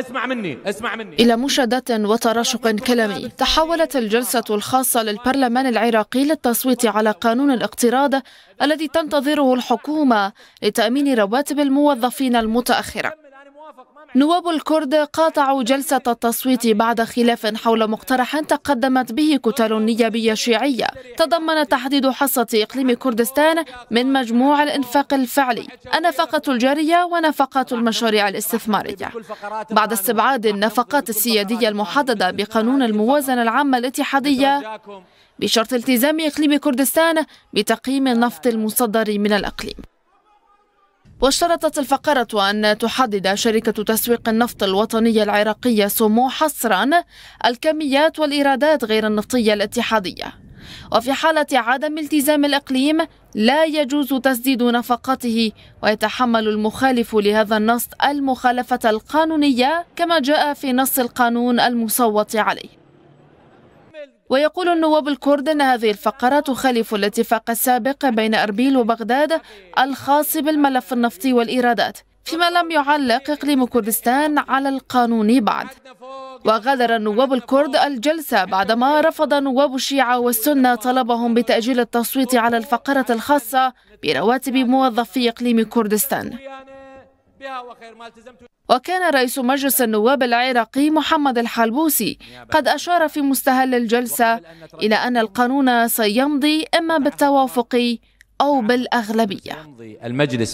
اسمع مني اسمع مني إلى مشادة وتراشق كلامي تحولت الجلسة الخاصة للبرلمان العراقي للتصويت على قانون الاقتراض الذي تنتظره الحكومة لتأمين رواتب الموظفين المتأخرة نواب الكرد قاطعوا جلسة التصويت بعد خلاف حول مقترح تقدمت به كتل نيابية شيعية تضمن تحديد حصة إقليم كردستان من مجموع الإنفاق الفعلي النفقة الجارية ونفقات المشاريع الاستثمارية بعد استبعاد النفقات السيادية المحددة بقانون الموازنة العامة الاتحادية بشرط التزام إقليم كردستان بتقييم النفط المصدر من الأقليم واشترطت الفقرة أن تحدد شركة تسويق النفط الوطنية العراقية سمو حصرا الكميات والإيرادات غير النفطية الاتحادية وفي حالة عدم التزام الإقليم لا يجوز تسديد نفقاته ويتحمل المخالف لهذا النص المخالفة القانونية كما جاء في نص القانون المصوت عليه ويقول النواب الكرد أن هذه الفقرة تخالف الاتفاق السابق بين أربيل وبغداد الخاص بالملف النفطي والإيرادات فيما لم يعلق إقليم كردستان على القانون بعد وغادر النواب الكرد الجلسة بعدما رفض نواب الشيعة والسنة طلبهم بتأجيل التصويت على الفقرة الخاصة برواتب موظفي إقليم كردستان بها وخير ما التزمت وكان رئيس مجلس النواب العراقي محمد الحلبوسي قد أشار في مستهل الجلسة إلى أن القانون سيمضي إما بالتوافق أو بالأغلبية المجلس